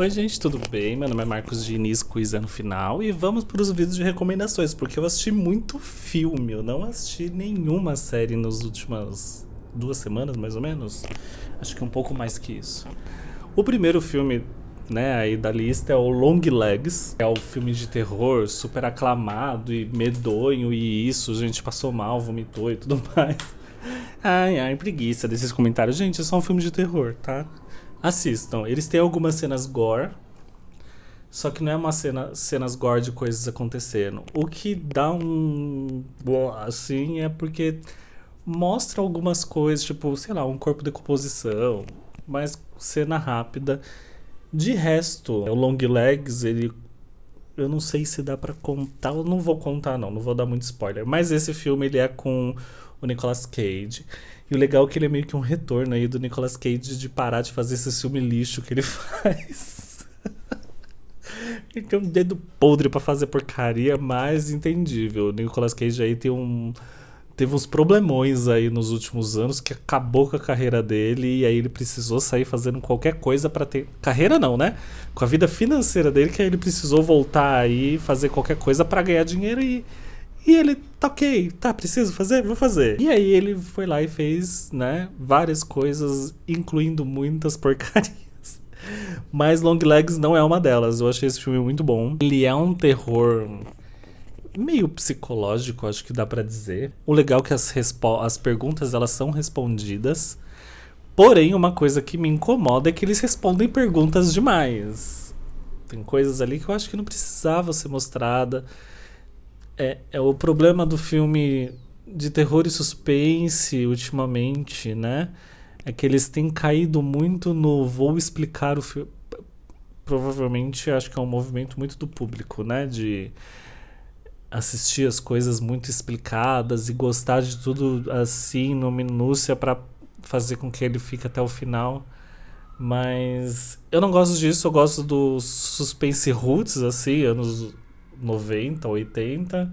Oi, gente, tudo bem? Meu nome é Marcos Diniz, quiz é no final. E vamos para os vídeos de recomendações, porque eu assisti muito filme. Eu não assisti nenhuma série nas últimas duas semanas, mais ou menos. Acho que um pouco mais que isso. O primeiro filme né, aí da lista é o Long Legs, é o filme de terror super aclamado e medonho e isso, gente passou mal, vomitou e tudo mais. Ai, ai, preguiça desses comentários. Gente, é só um filme de terror, tá? Assistam. Eles têm algumas cenas gore. Só que não é uma cena, cenas gore de coisas acontecendo. O que dá um. Assim, é porque mostra algumas coisas, tipo, sei lá, um corpo de composição, mas cena rápida. De resto, o Long Legs, ele. Eu não sei se dá para contar, eu não vou contar, não, não vou dar muito spoiler. Mas esse filme, ele é com o Nicolas Cage. E o legal é que ele é meio que um retorno aí do Nicolas Cage de parar de fazer esse filme lixo que ele faz. ele tem um dedo podre para fazer porcaria, mas entendível. O Nicolas Cage aí tem um teve uns problemões aí nos últimos anos que acabou com a carreira dele e aí ele precisou sair fazendo qualquer coisa para ter carreira não, né? Com a vida financeira dele que aí ele precisou voltar aí fazer qualquer coisa para ganhar dinheiro e e ele, tá ok, tá, preciso fazer? Vou fazer. E aí ele foi lá e fez, né, várias coisas, incluindo muitas porcarias. Mas Long Legs não é uma delas. Eu achei esse filme muito bom. Ele é um terror meio psicológico, acho que dá para dizer. O legal é que as, as perguntas elas são respondidas. Porém, uma coisa que me incomoda é que eles respondem perguntas demais. Tem coisas ali que eu acho que não precisava ser mostrada. É, é o problema do filme de terror e suspense ultimamente, né? É que eles têm caído muito no vou explicar o filme. Provavelmente acho que é um movimento muito do público, né? De assistir as coisas muito explicadas e gostar de tudo assim, no minúcia, para fazer com que ele fique até o final. Mas eu não gosto disso, eu gosto do suspense roots, assim, anos 90, 80,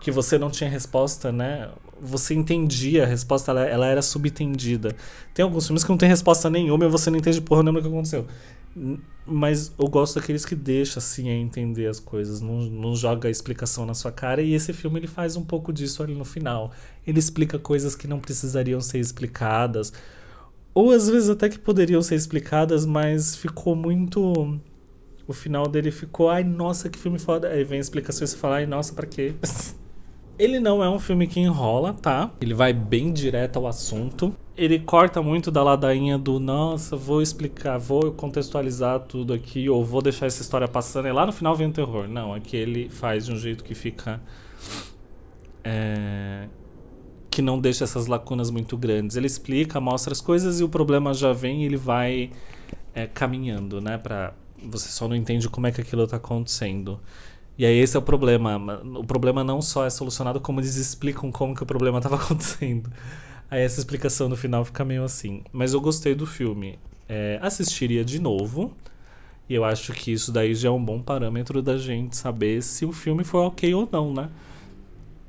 que você não tinha resposta, né? Você entendia a resposta, ela, ela era subtendida. Tem alguns filmes que não tem resposta nenhuma e você não entende porra nenhuma o que aconteceu. Mas eu gosto daqueles que deixa assim a entender as coisas, não, não joga a explicação na sua cara. E esse filme ele faz um pouco disso ali no final. Ele explica coisas que não precisariam ser explicadas, ou às vezes até que poderiam ser explicadas, mas ficou muito o final dele ficou, ai nossa, que filme foda. Aí vem explicações e fala, ai nossa, pra quê? Ele não é um filme que enrola, tá? Ele vai bem direto ao assunto. Ele corta muito da ladainha do nossa, vou explicar, vou contextualizar tudo aqui, ou vou deixar essa história passando. E lá no final vem o terror. Não, aqui é ele faz de um jeito que fica. É, que não deixa essas lacunas muito grandes. Ele explica, mostra as coisas e o problema já vem e ele vai é, caminhando, né, pra, você só não entende como é que aquilo está acontecendo. E aí esse é o problema. O problema não só é solucionado, como eles explicam como que o problema estava acontecendo. Aí essa explicação no final fica meio assim. Mas eu gostei do filme. É, assistiria de novo. E eu acho que isso daí já é um bom parâmetro da gente saber se o filme foi ok ou não, né?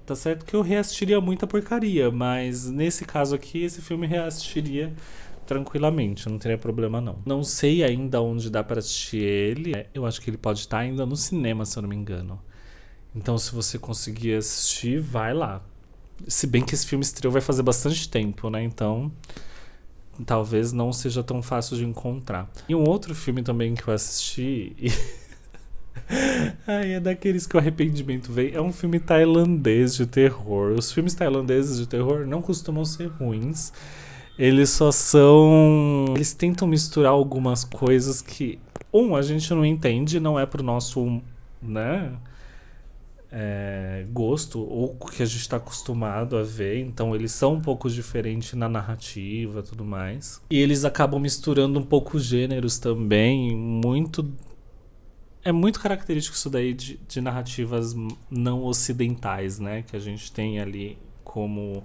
Tá certo que eu reassistiria muita porcaria, mas nesse caso aqui, esse filme reassistiria tranquilamente, não teria problema não. Não sei ainda onde dá para assistir ele. É, eu acho que ele pode estar tá ainda no cinema, se eu não me engano. Então, se você conseguir assistir, vai lá. Se bem que esse filme estreou vai fazer bastante tempo, né? Então, talvez não seja tão fácil de encontrar. E um outro filme também que eu assisti e... Ai, é daqueles que o arrependimento vem. É um filme tailandês de terror. Os filmes tailandeses de terror não costumam ser ruins eles só são. Eles tentam misturar algumas coisas que, um, a gente não entende, não é pro nosso, né? É, gosto ou que a gente está acostumado a ver, então eles são um pouco diferentes na narrativa tudo mais. E eles acabam misturando um pouco os gêneros também, muito. É muito característico isso daí de, de narrativas não ocidentais, né? Que a gente tem ali como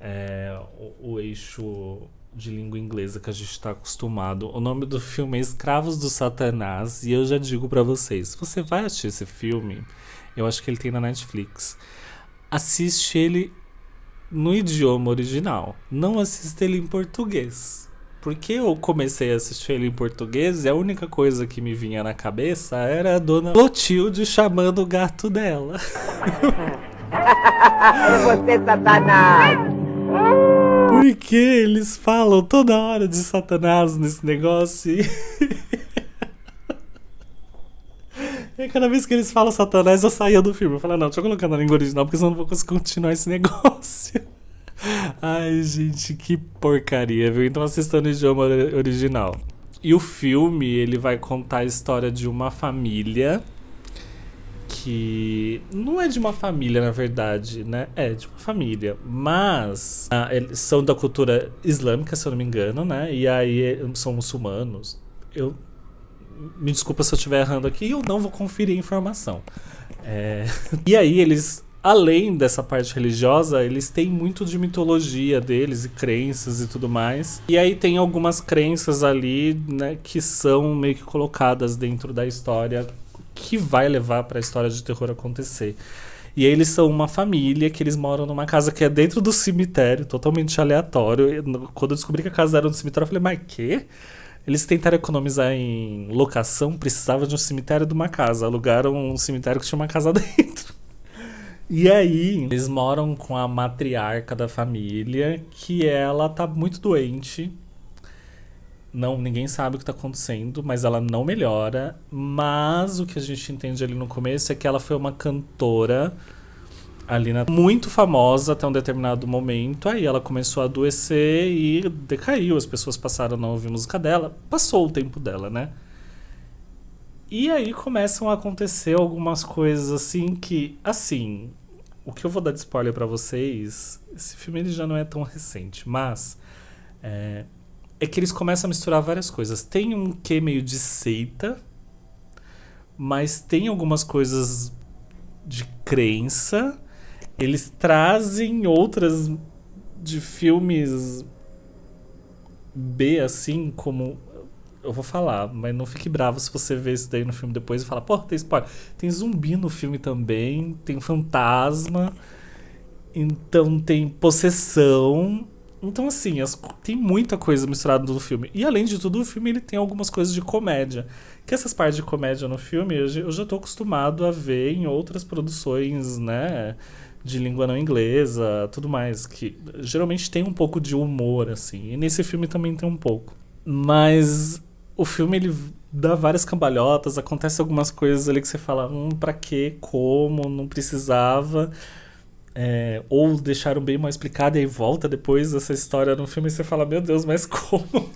é, o, o eixo de língua inglesa que a gente está acostumado. O nome do filme é Escravos do Satanás e eu já digo para vocês, você vai assistir esse filme? Eu acho que ele tem na Netflix. Assiste ele no idioma original, não assista ele em português. Porque eu comecei a assistir ele em português e a única coisa que me vinha na cabeça era a dona Clotilde chamando o gato dela. é você, Satanás! Porque eles falam toda hora de Satanás nesse negócio. E cada vez que eles falam Satanás, eu saía do filme. Eu falei, ah, não, deixa eu colocar na língua original, porque senão eu não vou conseguir continuar esse negócio. Ai, gente, que porcaria, viu? Então assista no idioma original. E o filme, ele vai contar a história de uma família que não é de uma família, na verdade, né? É de uma família, mas ah, eles são da cultura islâmica, se eu não me engano, né? E aí eh, são muçulmanos. Eu me desculpa se eu estiver errando aqui, eu não vou conferir a informação. É... E aí eles, além dessa parte religiosa, eles têm muito de mitologia deles e crenças e tudo mais. E aí tem algumas crenças ali, né, que são meio que colocadas dentro da história que vai levar para a história de terror acontecer. E aí eles são uma família que eles moram numa casa que é dentro do cemitério, totalmente aleatório. quando eu descobri que a casa era um cemitério, eu falei, mas quê? Eles tentaram economizar em locação, precisava de um cemitério de uma casa. Alugaram um cemitério que tinha uma casa dentro. E aí, eles moram com a matriarca da família, que ela tá muito doente não, ninguém sabe o que está acontecendo, mas ela não melhora. Mas o que a gente entende ali no começo é que ela foi uma cantora ali na, muito famosa até um determinado momento. Aí ela começou a adoecer e decaiu. As pessoas passaram a não ouvir música dela. Passou o tempo dela, né? E aí começam a acontecer algumas coisas assim que, assim, o que eu vou dar de spoiler para vocês, esse filme ele já não é tão recente, mas é, é que eles começam a misturar várias coisas. Tem um quê meio de seita, mas tem algumas coisas de crença. Eles trazem outras de filmes B, assim, como. Eu vou falar, mas não fique bravo se você ver isso daí no filme depois e falar, pô, tem spoiler. Tem zumbi no filme também, tem fantasma, então tem possessão. Então, assim, as, tem muita coisa misturada no filme. E além de tudo, o filme ele tem algumas coisas de comédia. Que essas partes de comédia no filme eu, eu já estou acostumado a ver em outras produções, né? De língua não inglesa, tudo mais. Que geralmente tem um pouco de humor, assim. E nesse filme também tem um pouco. Mas o filme ele dá várias cambalhotas, acontece algumas coisas ali que você fala, hum, pra quê? Como? Não precisava. É, ou deixaram bem mal explicado e aí volta depois essa história no filme e você fala, meu Deus, mas como?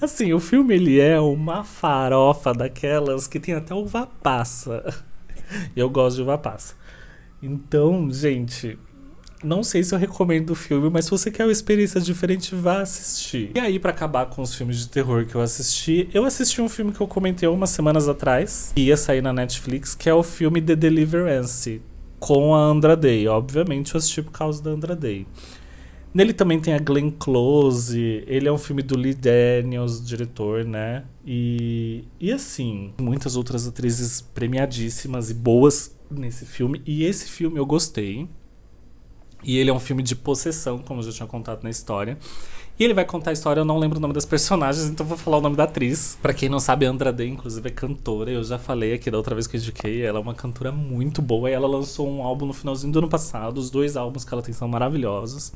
Assim, o filme ele é uma farofa daquelas que tem até uva passa. Eu gosto de uva passa. Então, gente, não sei se eu recomendo o filme, mas se você quer uma experiência diferente, vá assistir. E aí, para acabar com os filmes de terror que eu assisti, eu assisti um filme que eu comentei umas semanas atrás, que ia sair na Netflix, que é o filme The Deliverance, com a Andra Day. Obviamente eu assisti por causa da Andra Day. Nele também tem a Glenn Close. Ele é um filme do Lee Daniels, diretor, né? E, e assim, muitas outras atrizes premiadíssimas e boas nesse filme. E esse filme eu gostei. E ele é um filme de possessão, como eu já tinha contado na história. E ele vai contar a história, eu não lembro o nome das personagens, então vou falar o nome da atriz. Para quem não sabe, Andra Day, inclusive, é cantora. Eu já falei aqui da outra vez que eu indiquei. Ela é uma cantora muito boa. E ela lançou um álbum no finalzinho do ano passado. Os dois álbuns que ela tem são maravilhosos.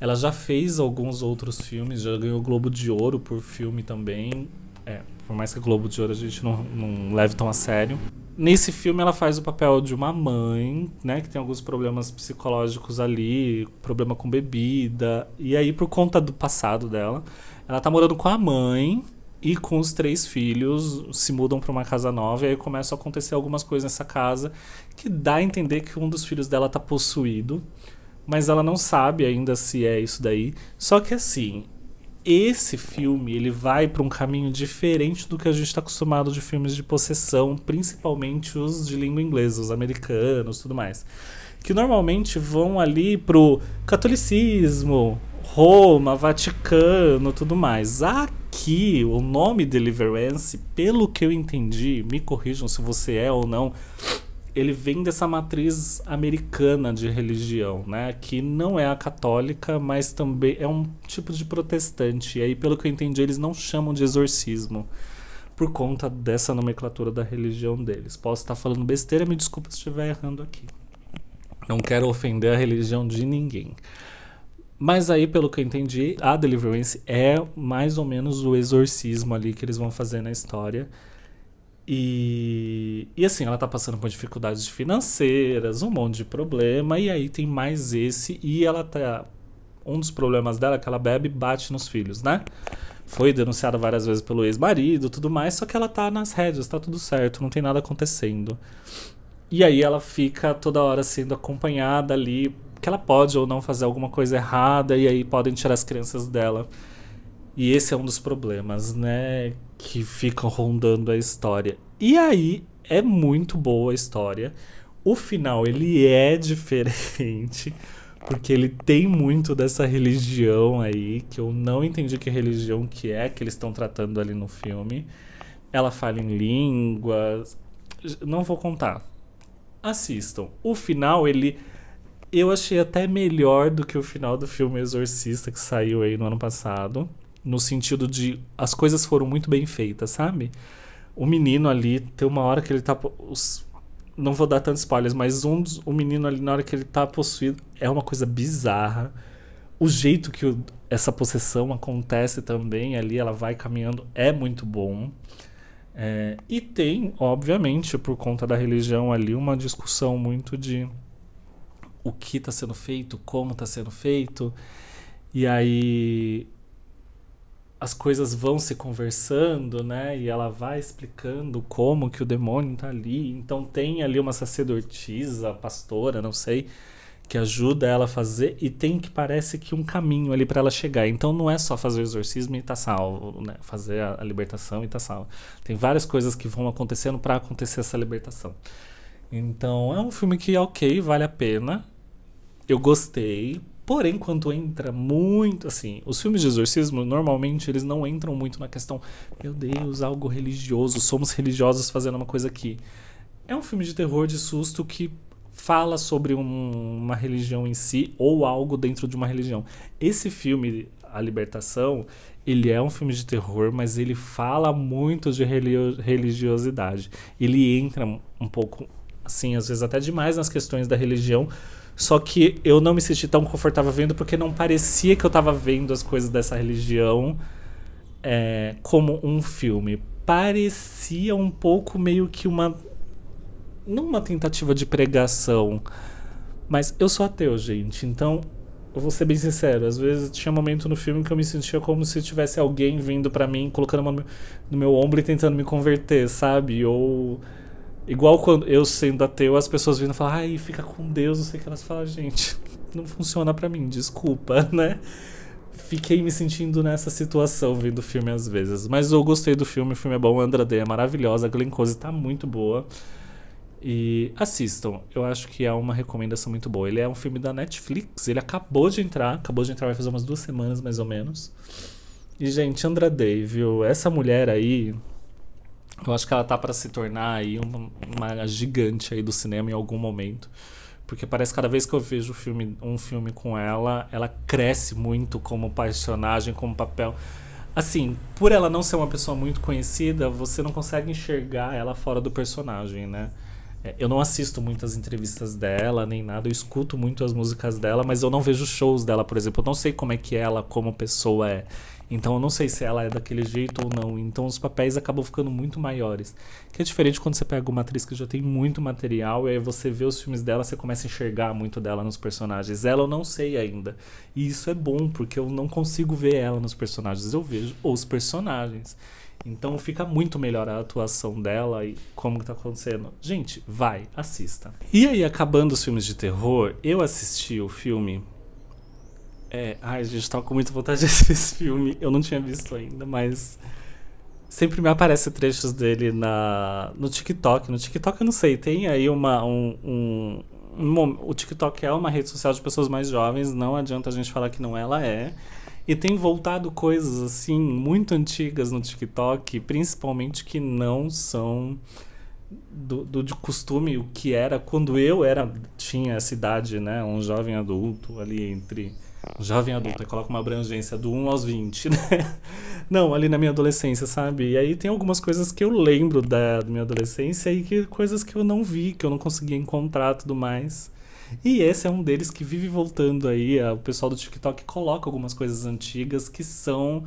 Ela já fez alguns outros filmes, já ganhou Globo de Ouro por filme também. É, por mais que Globo de Ouro a gente não, não leve tão a sério. Nesse filme ela faz o papel de uma mãe, né, que tem alguns problemas psicológicos ali, problema com bebida, e aí por conta do passado dela, ela tá morando com a mãe e com os três filhos, se mudam para uma casa nova e aí começam a acontecer algumas coisas nessa casa que dá a entender que um dos filhos dela tá possuído, mas ela não sabe ainda se é isso daí. Só que assim, esse filme ele vai para um caminho diferente do que a gente está acostumado de filmes de possessão, principalmente os de língua inglesa, os americanos, tudo mais, que normalmente vão ali pro catolicismo, Roma, Vaticano, tudo mais. Aqui o nome Deliverance, pelo que eu entendi, me corrijam se você é ou não ele vem dessa matriz americana de religião, né? Que não é a católica, mas também é um tipo de protestante. E aí, pelo que eu entendi, eles não chamam de exorcismo por conta dessa nomenclatura da religião deles. Posso estar falando besteira, me desculpa se estiver errando aqui. Não quero ofender a religião de ninguém. Mas aí, pelo que eu entendi, a Deliverance é mais ou menos o exorcismo ali que eles vão fazer na história e, e assim, ela tá passando por dificuldades financeiras, um monte de problema, e aí tem mais esse, e ela tá. Um dos problemas dela é que ela bebe e bate nos filhos, né? Foi denunciada várias vezes pelo ex-marido tudo mais, só que ela tá nas rédeas, tá tudo certo, não tem nada acontecendo. E aí ela fica toda hora sendo acompanhada ali, que ela pode ou não fazer alguma coisa errada, e aí podem tirar as crianças dela. E esse é um dos problemas, né? que ficam rondando a história. E aí é muito boa a história. O final ele é diferente porque ele tem muito dessa religião aí que eu não entendi que religião que é que eles estão tratando ali no filme. Ela fala em línguas. Não vou contar. Assistam. O final ele eu achei até melhor do que o final do filme Exorcista que saiu aí no ano passado no sentido de as coisas foram muito bem feitas, sabe? O menino ali, tem uma hora que ele tá. Os, não vou dar tantos spoilers, mas um, o menino ali, na hora que ele tá possuído, é uma coisa bizarra. O jeito que o, essa possessão acontece também ali, ela vai caminhando, é muito bom. É, e tem, obviamente, por conta da religião ali, uma discussão muito de o que está sendo feito, como está sendo feito. E aí as coisas vão se conversando, né? E ela vai explicando como que o demônio tá ali. Então tem ali uma sacerdotisa, pastora, não sei, que ajuda ela a fazer e tem que parece que um caminho ali para ela chegar. Então não é só fazer o exorcismo e tá salvo, né? Fazer a, a libertação e tá salvo. Tem várias coisas que vão acontecendo para acontecer essa libertação. Então é um filme que OK, vale a pena. Eu gostei, Porém, quando entra muito, assim, os filmes de exorcismo, normalmente eles não entram muito na questão, meu Deus, algo religioso, somos religiosos fazendo uma coisa aqui. É um filme de terror, de susto, que fala sobre um, uma religião em si ou algo dentro de uma religião. Esse filme, A Libertação, ele é um filme de terror, mas ele fala muito de religiosidade. Ele entra um pouco, assim, às vezes até demais nas questões da religião, só que eu não me senti tão confortável vendo porque não parecia que eu estava vendo as coisas dessa religião é, como um filme. Parecia um pouco meio que uma. Não uma tentativa de pregação. Mas eu sou ateu, gente. Então, eu vou ser bem sincero. Às vezes tinha um momento no filme que eu me sentia como se tivesse alguém vindo para mim, colocando uma no meu ombro e tentando me converter, sabe? Ou Igual quando eu sendo ateu, as pessoas vindo falar, ai, fica com Deus, não sei o que elas falam, gente, não funciona para mim, desculpa, né? Fiquei me sentindo nessa situação vendo o filme às vezes. Mas eu gostei do filme, o filme é bom, a Andra Day é maravilhosa, a Glen Close tá muito boa. E assistam, eu acho que é uma recomendação muito boa. Ele é um filme da Netflix, ele acabou de entrar, acabou de entrar, vai fazer umas duas semanas mais ou menos. E, gente, Andra Day, viu? Essa mulher aí, eu acho que ela tá para se tornar aí uma, uma, gigante aí do cinema em algum momento. Porque parece que cada vez que eu vejo filme, um filme com ela, ela cresce muito como personagem, como papel. Assim, por ela não ser uma pessoa muito conhecida, você não consegue enxergar ela fora do personagem, né? É, eu não assisto muitas entrevistas dela, nem nada. Eu escuto muito as músicas dela, mas eu não vejo shows dela, por exemplo. Eu não sei como é que ela, como pessoa, é. Então eu não sei se ela é daquele jeito ou não. Então os papéis acabam ficando muito maiores. Que é diferente quando você pega uma atriz que já tem muito material e aí você vê os filmes dela, você começa a enxergar muito dela nos personagens. Ela eu não sei ainda. E isso é bom, porque eu não consigo ver ela nos personagens, eu vejo os personagens. Então fica muito melhor a atuação dela e como que tá acontecendo. Gente, vai, assista. E aí, acabando os filmes de terror, eu assisti o filme é, ai, gente, tava com muita vontade de assistir esse filme. Eu não tinha visto ainda, mas sempre me aparece trechos dele na no TikTok. No TikTok eu não sei, tem aí uma um, um, um, o TikTok é uma rede social de pessoas mais jovens, não adianta a gente falar que não ela é. E tem voltado coisas assim muito antigas no TikTok, principalmente que não são do, do de costume o que era quando eu era tinha essa idade, né, um jovem adulto ali entre jovem adulta, é. coloca uma abrangência do 1 aos 20, né? Não, ali na minha adolescência, sabe? E aí tem algumas coisas que eu lembro da, da minha adolescência e que coisas que eu não vi, que eu não conseguia encontrar tudo mais. E esse é um deles que vive voltando aí. O pessoal do TikTok coloca algumas coisas antigas que são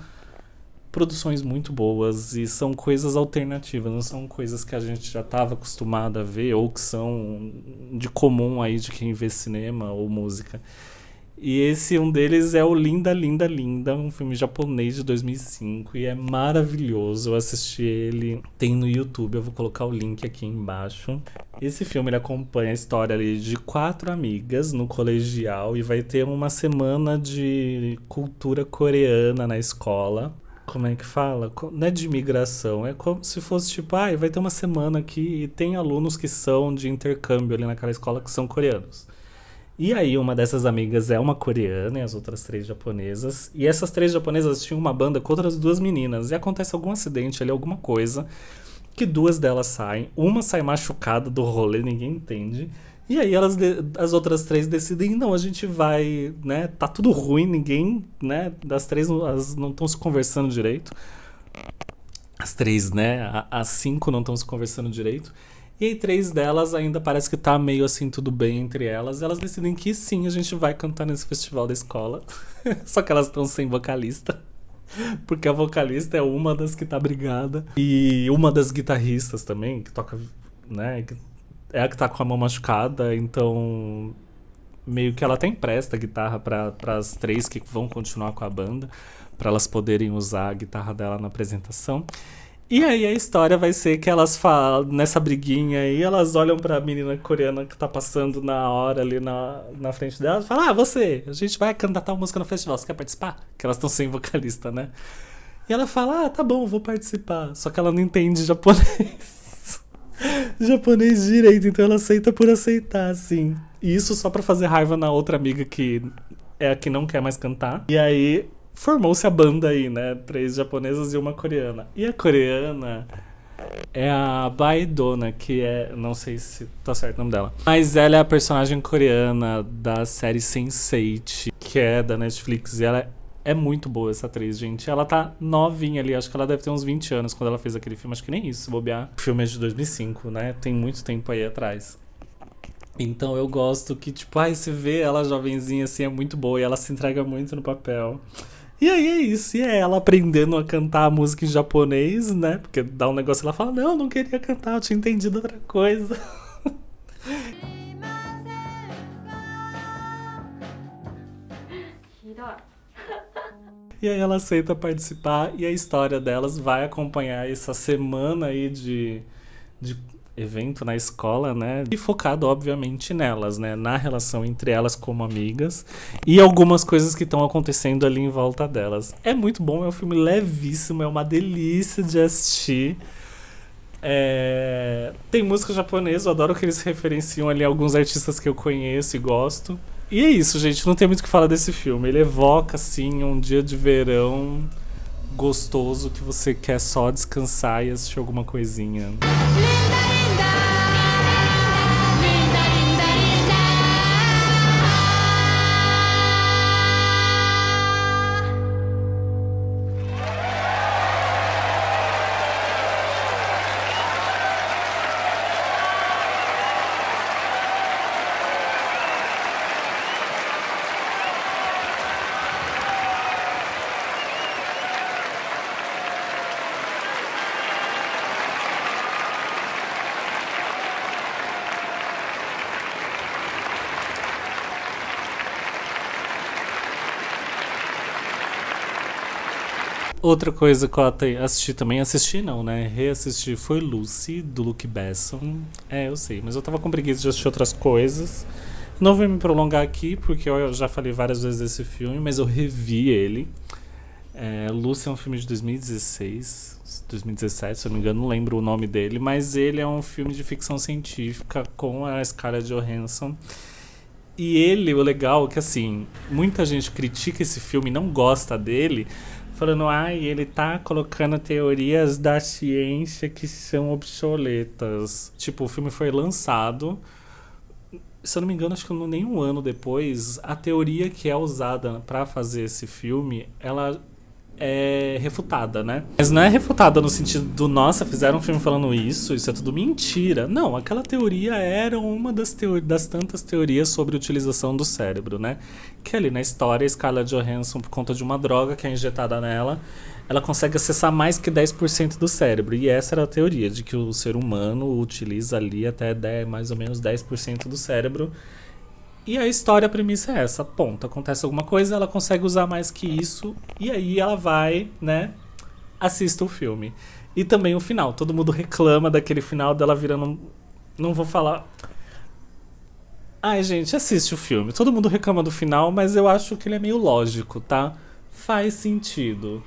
produções muito boas e são coisas alternativas, não são coisas que a gente já estava acostumado a ver ou que são de comum aí de quem vê cinema ou música. E esse um deles é o Linda, Linda, Linda, um filme japonês de 2005 e é maravilhoso. Eu assisti ele, tem no YouTube, eu vou colocar o link aqui embaixo. Esse filme ele acompanha a história ali, de quatro amigas no colegial e vai ter uma semana de cultura coreana na escola como é que fala? Não é de imigração, é como se fosse tipo, ah, vai ter uma semana aqui e tem alunos que são de intercâmbio ali naquela escola que são coreanos. E aí, uma dessas amigas é uma coreana e as outras três japonesas. E essas três japonesas tinham uma banda com outras duas meninas. E acontece algum acidente ali, alguma coisa, que duas delas saem. Uma sai machucada do rolê, ninguém entende. E aí elas as outras três decidem, não, a gente vai, né? Tá tudo ruim, ninguém, né? Das três não estão se conversando direito. As três, né? As cinco não estão se conversando direito. E aí três delas ainda parece que tá meio assim tudo bem entre elas. elas decidem que sim, a gente vai cantar nesse festival da escola. Só que elas estão sem vocalista. Porque a vocalista é uma das que tá brigada. E uma das guitarristas também, que toca, né? É a que tá com a mão machucada, então meio que ela até empresta a guitarra para as três que vão continuar com a banda, para elas poderem usar a guitarra dela na apresentação. E aí a história vai ser que elas falam nessa briguinha aí, elas olham pra menina coreana que tá passando na hora ali na, na frente delas e falam: Ah, você, a gente vai cantar tal música no festival, você quer participar? Que elas estão sem vocalista, né? E ela fala: Ah, tá bom, vou participar. Só que ela não entende japonês. japonês direito, então ela aceita por aceitar, assim. E isso só pra fazer raiva na outra amiga que é a que não quer mais cantar. E aí formou-se a banda aí, né? Três japonesas e uma coreana. E a coreana é a Baidona, que é. Não sei se tá certo o nome dela. Mas ela é a personagem coreana da série Sense8, que é da Netflix. E ela é muito boa, essa atriz, gente. Ela tá novinha ali, acho que ela deve ter uns 20 anos quando ela fez aquele filme. Acho que nem isso, bobear. O filme é de 2005, né? Tem muito tempo aí atrás. Então eu gosto que, tipo, ai, você vê ela jovenzinha assim, é muito boa e ela se entrega muito no papel. E aí é isso, e é ela aprendendo a cantar a música em japonês, né? Porque dá um negócio e ela fala, não, não queria cantar, eu tinha entendido outra coisa. E aí ela aceita participar e a história delas vai acompanhar essa semana aí de, de evento na escola, né? E focado, obviamente, nelas, né? Na relação entre elas como amigas e algumas coisas que estão acontecendo ali em volta delas. É muito bom, é um filme levíssimo, é uma delícia de assistir. É... Tem música japonesa, eu adoro que eles referenciam ali alguns artistas que eu conheço e gosto. E é isso, gente, não tem muito o que falar desse filme. Ele evoca, assim, um dia de verão gostoso que você quer só descansar e assistir alguma coisinha. Música Outra coisa que eu até assisti também, assisti não, né? Reassisti foi Lucy, do Luke Besson. É, eu sei, mas eu tava com preguiça de assistir outras coisas. Não vou me prolongar aqui, porque eu já falei várias vezes desse filme, mas eu revi ele. É, Lucy é um filme de 2016, 2017, se eu não me engano, não lembro o nome dele, mas ele é um filme de ficção científica com a de Johansson. E ele, o legal é que assim, muita gente critica esse filme, não gosta dele, falando, ai, ele tá colocando teorias da ciência que são obsoletas. Tipo, o filme foi lançado, se eu não me engano, acho que nem um ano depois, a teoria que é usada para fazer esse filme, ela é refutada, né? Mas não é refutada no sentido do, nossa, fizeram um filme falando isso, isso é tudo mentira. Não, aquela teoria era uma das, teori das tantas teorias sobre utilização do cérebro, né? Que ali na história, a Scarlett Johansson, por conta de uma droga que é injetada nela, ela consegue acessar mais que 10% do cérebro. E essa era a teoria, de que o ser humano utiliza ali até 10, mais ou menos 10% do cérebro e a história, a premissa é essa, ponto. Acontece alguma coisa, ela consegue usar mais que isso, e aí ela vai, né? Assista o filme. E também o final. Todo mundo reclama daquele final dela virando. Não vou falar. Ai, gente, assiste o filme. Todo mundo reclama do final, mas eu acho que ele é meio lógico, tá? Faz sentido.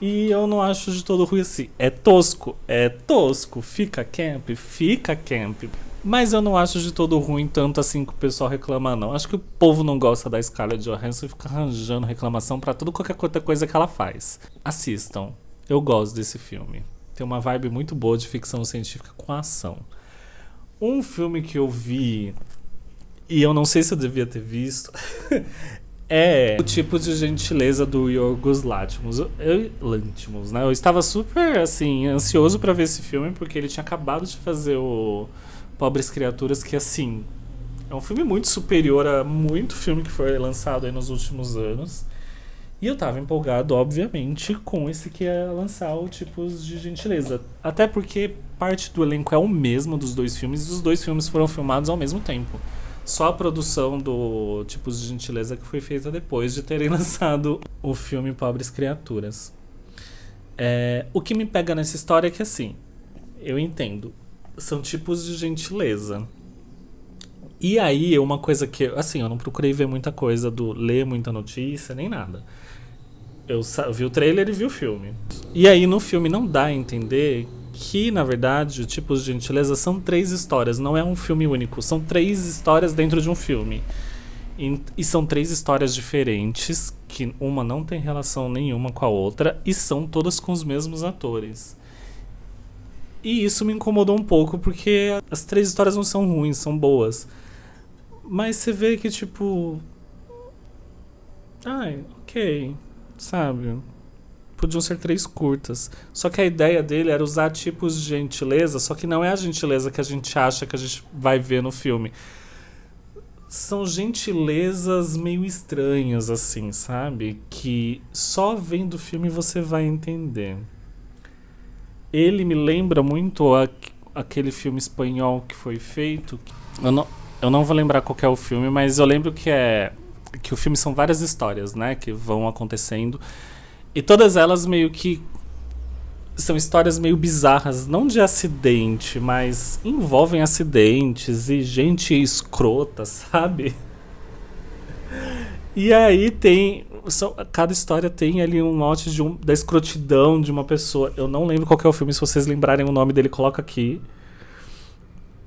E eu não acho de todo ruim assim. É tosco, é tosco. Fica camp, fica camp. Mas eu não acho de todo ruim tanto assim que o pessoal reclama, não. Acho que o povo não gosta da Scarlett Johansson e fica arranjando reclamação para tudo qualquer outra coisa que ela faz. Assistam. Eu gosto desse filme. Tem uma vibe muito boa de ficção científica com ação. Um filme que eu vi e eu não sei se eu devia ter visto é o tipo de gentileza do Yorgos Lanthimos. Eu, Lanthimos, né? Eu estava super assim ansioso para ver esse filme porque ele tinha acabado de fazer o Pobres Criaturas, que assim. É um filme muito superior a muito filme que foi lançado aí nos últimos anos. E eu tava empolgado, obviamente, com esse que ia é lançar o Tipos de Gentileza. Até porque parte do elenco é o mesmo dos dois filmes, e os dois filmes foram filmados ao mesmo tempo. Só a produção do Tipos de Gentileza que foi feita depois de terem lançado o filme Pobres Criaturas. É, o que me pega nessa história é que, assim, eu entendo são tipos de gentileza. E aí, uma coisa que. Assim, eu não procurei ver muita coisa do ler muita notícia, nem nada. Eu vi o trailer e vi o filme. E aí, no filme, não dá a entender que, na verdade, tipos de gentileza são três histórias, não é um filme único. São três histórias dentro de um filme. E, e, são três histórias diferentes, que uma não tem relação nenhuma com a outra, e são todas com os mesmos atores. E isso me incomodou um pouco, porque as três histórias não são ruins, são boas. Mas você vê que, tipo. Ai, ok. Sabe? Podiam ser três curtas. Só que a ideia dele era usar tipos de gentileza, só que não é a gentileza que a gente acha que a gente vai ver no filme. São gentilezas meio estranhas, assim, sabe? Que só vendo o filme você vai entender ele me lembra muito a, aquele filme espanhol que foi feito. Eu não, eu não vou lembrar qual é o filme, mas eu lembro que é que o filme são várias histórias, né, que vão acontecendo e todas elas meio que são histórias meio bizarras, não de acidente, mas envolvem acidentes e gente escrota, sabe? E aí tem são, cada história tem ali um mote de um, da escrotidão de uma pessoa. Eu não lembro qual é o filme, se vocês lembrarem o nome dele, coloca aqui.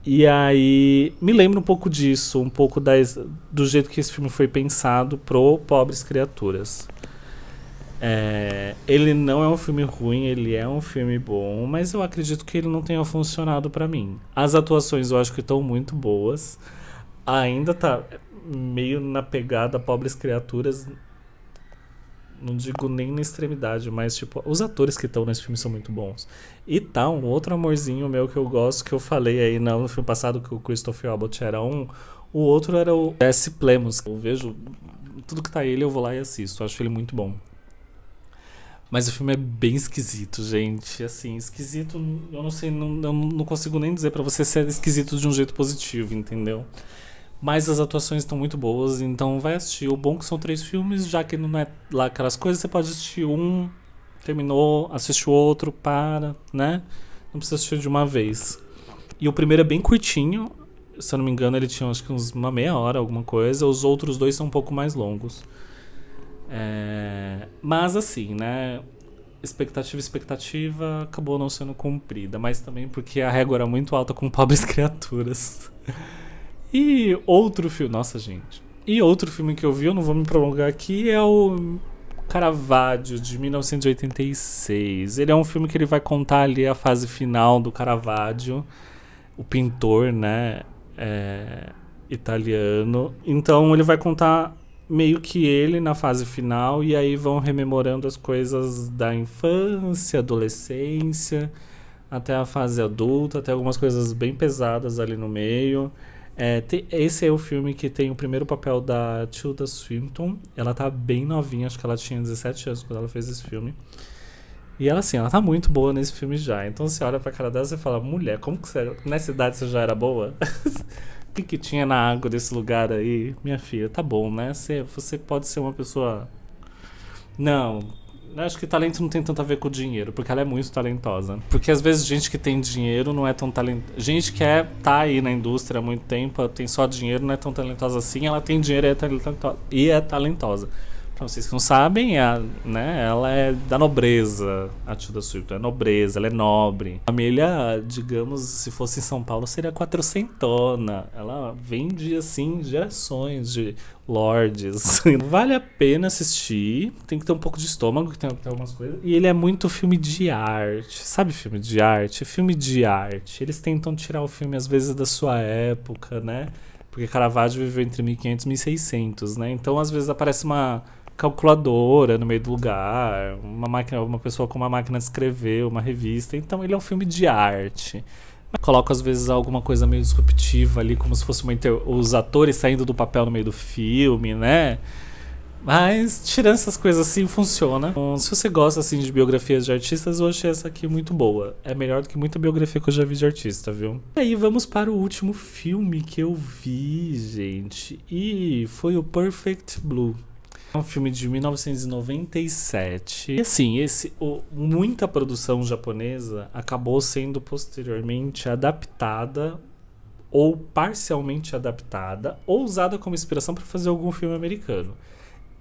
E aí me lembra um pouco disso, um pouco das, do jeito que esse filme foi pensado pro Pobres Criaturas. É, ele não é um filme ruim, ele é um filme bom, mas eu acredito que ele não tenha funcionado para mim. As atuações eu acho que estão muito boas. Ainda tá meio na pegada Pobres Criaturas não digo nem na extremidade, mas tipo, os atores que estão nesse filme são muito bons. E tá um outro amorzinho meu que eu gosto, que eu falei aí né, no filme passado que o Christopher Abbott era um, o outro era o Jesse Plemos. Eu vejo tudo que tá ele, eu vou lá e assisto. acho ele muito bom. Mas o filme é bem esquisito, gente. Assim, esquisito, eu não sei, não, eu não consigo nem dizer para você ser é esquisito de um jeito positivo, entendeu? Mas as atuações estão muito boas, então vai assistir. O bom é que são três filmes, já que não é lá aquelas coisas, você pode assistir um, terminou, assiste o outro, para, né? Não precisa assistir de uma vez. E o primeiro é bem curtinho, se eu não me engano, ele tinha acho que uns uma meia hora, alguma coisa. Os outros dois são um pouco mais longos. É... Mas assim, né? Expectativa, expectativa acabou não sendo cumprida, mas também porque a régua era muito alta com pobres criaturas. E outro filme. Nossa, gente. E outro filme que eu vi, eu não vou me prolongar aqui, é o Caravaggio, de 1986. Ele é um filme que ele vai contar ali a fase final do Caravaggio, o pintor, né? É, italiano. Então ele vai contar meio que ele na fase final, e aí vão rememorando as coisas da infância, adolescência, até a fase adulta, até algumas coisas bem pesadas ali no meio. É, te, esse é o filme que tem o primeiro papel da Tilda Swinton. Ela tá bem novinha, acho que ela tinha 17 anos quando ela fez esse filme. E ela, assim, ela tá muito boa nesse filme já. Então você olha pra cara dela e fala, mulher, como que você. Nessa idade você já era boa? O que, que tinha na água desse lugar aí? Minha filha, tá bom, né? Você, você pode ser uma pessoa. Não, Acho que talento não tem tanto a ver com dinheiro, porque ela é muito talentosa. Porque às vezes gente que tem dinheiro não é tão talentosa. Gente que é, tá aí na indústria há muito tempo, tem só dinheiro, não é tão talentosa assim. Ela tem dinheiro e é talentosa. E é talentosa. Pra vocês que não sabem, a, né, ela é da nobreza, a Tilda Swinton. É nobreza, ela é nobre. A família, digamos, se fosse em São Paulo, seria quatrocentona. Ela vende, assim, gerações de lords. vale a pena assistir. Tem que ter um pouco de estômago, que tem, tem algumas coisas. E ele é muito filme de arte. Sabe filme de arte? filme de arte. Eles tentam tirar o filme, às vezes, da sua época, né? Porque Caravaggio viveu entre 1500 e 1600, né? Então, às vezes, aparece uma calculadora no meio do lugar, uma máquina, uma pessoa com uma máquina de escrever, uma revista. Então ele é um filme de arte. Coloca às vezes alguma coisa meio disruptiva ali, como se fosse uma inter... os atores saindo do papel no meio do filme, né? Mas tirando essas coisas assim, funciona. Então, se você gosta assim de biografias de artistas, eu achei essa aqui muito boa. É melhor do que muita biografia que eu já vi de artista, viu? E aí vamos para o último filme que eu vi, gente. E foi o Perfect Blue. É um filme de 1997. E assim, esse, o, muita produção japonesa acabou sendo posteriormente adaptada ou parcialmente adaptada ou usada como inspiração para fazer algum filme americano.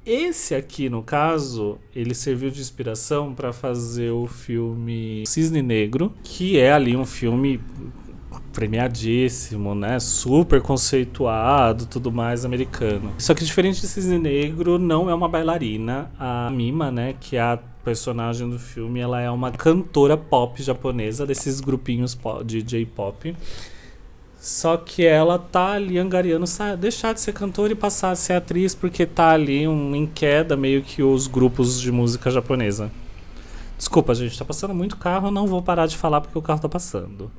Esse aqui, no caso, ele serviu de inspiração para fazer o filme Cisne Negro, que é ali um filme premiadíssimo, né? Super conceituado, tudo mais americano. Só que diferente de Cisne Negro, não é uma bailarina. A Mima, né, que é a personagem do filme, ela é uma cantora pop japonesa desses grupinhos de J-pop. Só que ela tá ali angariando deixar de ser cantora e passar a ser atriz porque tá ali um, em queda meio que os grupos de música japonesa. Desculpa, gente, tá passando muito carro, não vou parar de falar porque o carro tá passando.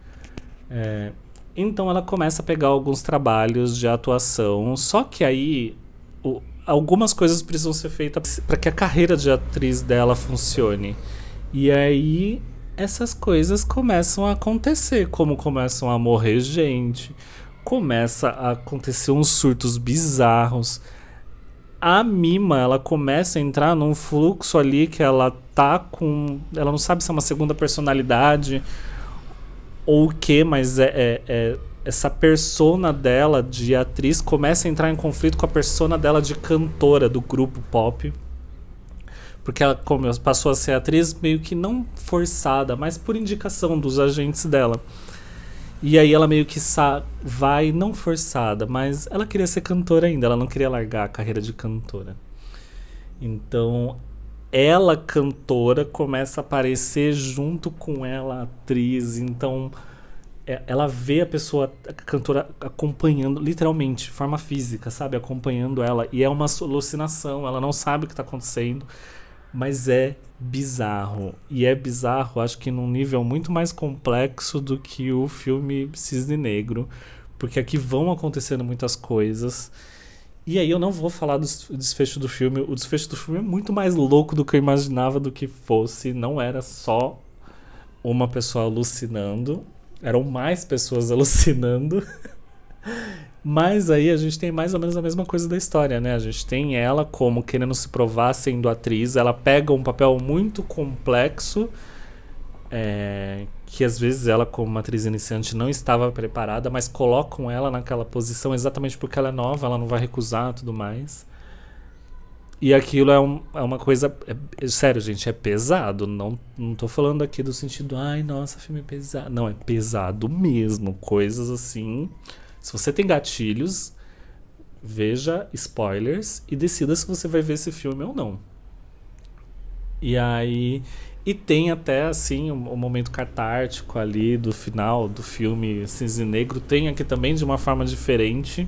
É, então ela começa a pegar alguns trabalhos de atuação, só que aí o, algumas coisas precisam ser feitas para que a carreira de atriz dela funcione. E aí essas coisas começam a acontecer, como começam a morrer gente, começa a acontecer uns surtos bizarros. A Mima, ela começa a entrar num fluxo ali que ela tá com, ela não sabe se é uma segunda personalidade ou o que, mas é, é, é, essa persona dela de atriz começa a entrar em conflito com a persona dela de cantora do grupo pop. Porque ela passou a ser atriz meio que não forçada, mas por indicação dos agentes dela. E aí ela meio que vai, não forçada, mas ela queria ser cantora ainda, ela não queria largar a carreira de cantora. Então ela cantora começa a aparecer junto com ela atriz, então é, ela vê a pessoa, a cantora acompanhando, literalmente, de forma física, sabe? Acompanhando ela. E é uma alucinação, ela não sabe o que está acontecendo. Mas é bizarro. E é bizarro, acho que num nível muito mais complexo do que o filme Cisne Negro. Porque aqui vão acontecendo muitas coisas. E aí eu não vou falar do desfecho do filme. O desfecho do filme é muito mais louco do que eu imaginava do que fosse. Não era só uma pessoa alucinando, eram mais pessoas alucinando. Mas aí a gente tem mais ou menos a mesma coisa da história, né? A gente tem ela como querendo se provar sendo atriz, ela pega um papel muito complexo é, que às vezes ela, como atriz iniciante, não estava preparada, mas colocam ela naquela posição exatamente porque ela é nova, ela não vai recusar tudo mais. E aquilo é, um, é uma coisa. É, é, sério, gente, é pesado. Não, não tô falando aqui do sentido, ai, nossa, filme pesado. Não, é pesado mesmo. Coisas assim. Se você tem gatilhos, veja spoilers e decida se você vai ver esse filme ou não. E aí. E tem até, assim, o um, um momento catártico ali do final do filme Cisne Negro. Tem aqui também de uma forma diferente.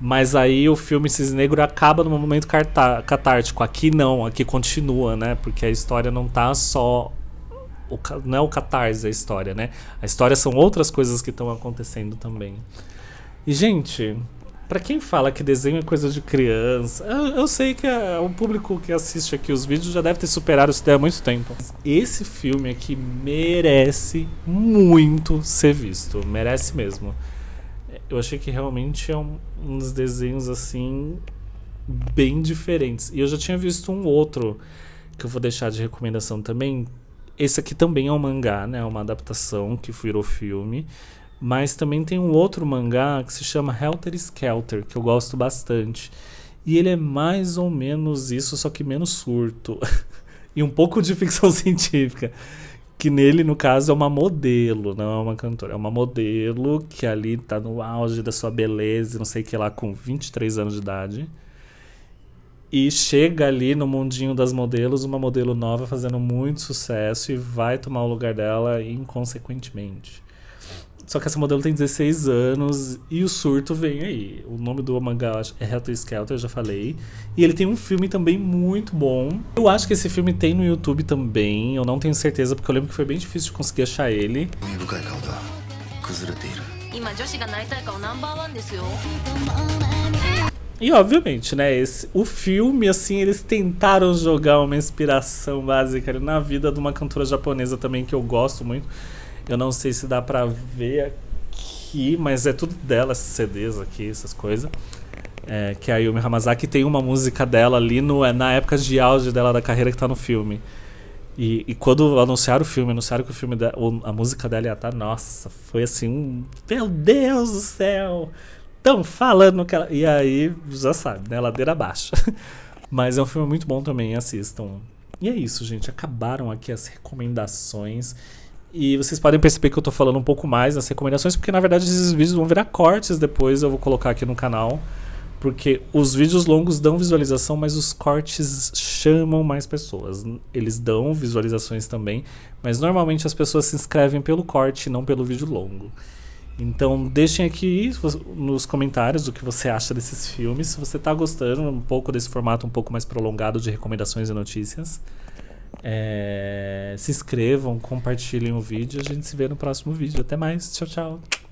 Mas aí o filme Cisne Negro acaba num momento catártico. Aqui não, aqui continua, né? Porque a história não tá só. O, não é o catarse a história, né? A história são outras coisas que estão acontecendo também. E, gente, para quem fala que desenho é coisa de criança, eu, eu sei que a, é, o público que assiste aqui os vídeos já deve ter superado isso há muito tempo. Esse filme aqui merece muito ser visto, merece mesmo. Eu achei que realmente é um, uns desenhos assim bem diferentes. E eu já tinha visto um outro que eu vou deixar de recomendação também. Esse aqui também é um mangá, né? É uma adaptação que virou filme. Mas também tem um outro mangá que se chama Helter Skelter, que eu gosto bastante. E ele é mais ou menos isso, só que menos surto. e um pouco de ficção científica. Que nele, no caso, é uma modelo, não é uma cantora. É uma modelo que ali tá no auge da sua beleza, não sei o que lá, com 23 anos de idade. E chega ali no mundinho das modelos, uma modelo nova fazendo muito sucesso e vai tomar o lugar dela inconsequentemente. Só que essa modelo tem 16 anos e o surto vem aí. O nome do mangá é Helter Skelter, eu já falei. E ele tem um filme também muito bom. Eu acho que esse filme tem no YouTube também. Eu não tenho certeza, porque eu lembro que foi bem difícil de conseguir achar ele. E obviamente, né, esse, o filme, assim, eles tentaram jogar uma inspiração básica na vida de uma cantora japonesa também que eu gosto muito, eu não sei se dá pra ver aqui, mas é tudo dela, esses CDs aqui, essas coisas. É, que é a Yumi Hamazaki tem uma música dela ali no, é na época de auge dela da carreira que tá no filme. E, e quando anunciaram o filme, anunciaram que o filme a música dela ia estar, tá, nossa, foi assim, um, meu Deus do céu! Estão falando que ela. E aí, já sabe, né? Ladeira abaixo. Mas é um filme muito bom também, assistam. E é isso, gente. Acabaram aqui as recomendações. E vocês podem perceber que eu estou falando um pouco mais nas recomendações, porque na verdade esses vídeos vão virar cortes depois, eu vou colocar aqui no canal. Porque os vídeos longos dão visualização, mas os cortes chamam mais pessoas. Eles dão visualizações também, mas normalmente as pessoas se inscrevem pelo corte, não pelo vídeo longo. Então deixem aqui nos comentários o que você acha desses filmes, se você está gostando um pouco desse formato um pouco mais prolongado de recomendações e notícias. É, se inscrevam, compartilhem o vídeo. A gente se vê no próximo vídeo. Até mais. Tchau, tchau.